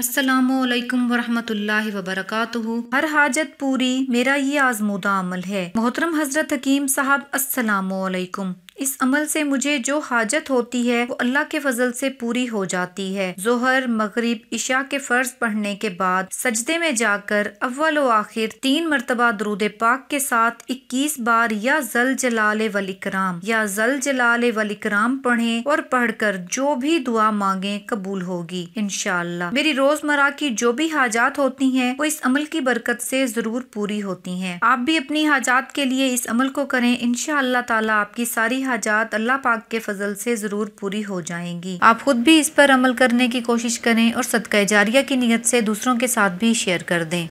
असलकम वरहमतुल्लाहि वबरकातुहु हर हाजत पूरी मेरा ये आजमूदा अमल है मोहतरम हजरत हकीम साहब असलकम इस अमल से मुझे जो हाजत होती है वो अल्लाह के फजल से पूरी हो जाती है जोहर मगरिब इशा के फर्ज पढ़ने के बाद सजदे में जाकर अव्वल व आखिर तीन मरतबा दरूद पाक के साथ इक्कीस बार या जल जलाल वलिक्राम या जल जलाल वलिक्राम पढ़े और पढ़कर जो भी दुआ मांगे कबूल होगी इनशाला मेरी रोजमर्रा की जो भी हाजात होती है वो इस अमल की बरकत से जरूर पूरी होती है आप भी अपनी हाजात के लिए इस अमल को करें इनशाला आपकी सारी हाजात अल्लाह पाक के फजल से ज़रूर पूरी हो जाएंगी आप खुद भी इस पर अमल करने की कोशिश करें और सदका जारिया की नीयत से दूसरों के साथ भी शेयर कर दें